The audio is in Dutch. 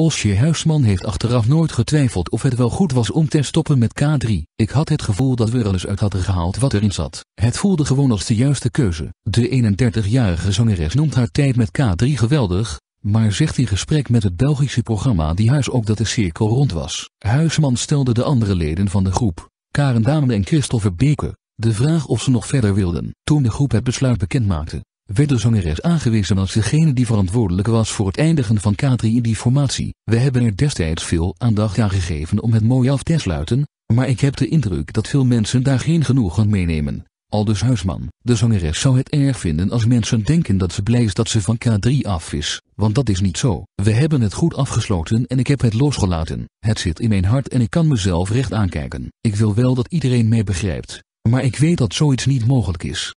Osje Huisman heeft achteraf nooit getwijfeld of het wel goed was om te stoppen met K3. Ik had het gevoel dat we er eens uit hadden gehaald wat erin zat. Het voelde gewoon als de juiste keuze. De 31-jarige zangeres noemt haar tijd met K3 geweldig, maar zegt in gesprek met het Belgische programma Die Huis ook dat de cirkel rond was. Huisman stelde de andere leden van de groep, Karen Damen en Christopher Beke, de vraag of ze nog verder wilden. Toen de groep het besluit bekendmaakte, werd de zangeres aangewezen als degene die verantwoordelijk was voor het eindigen van K3 in die formatie. We hebben er destijds veel aandacht aan gegeven om het mooi af te sluiten, maar ik heb de indruk dat veel mensen daar geen genoegen meenemen. Aldus Huisman, de zangeres zou het erg vinden als mensen denken dat ze blij is dat ze van K3 af is, want dat is niet zo. We hebben het goed afgesloten en ik heb het losgelaten. Het zit in mijn hart en ik kan mezelf recht aankijken. Ik wil wel dat iedereen mij begrijpt, maar ik weet dat zoiets niet mogelijk is.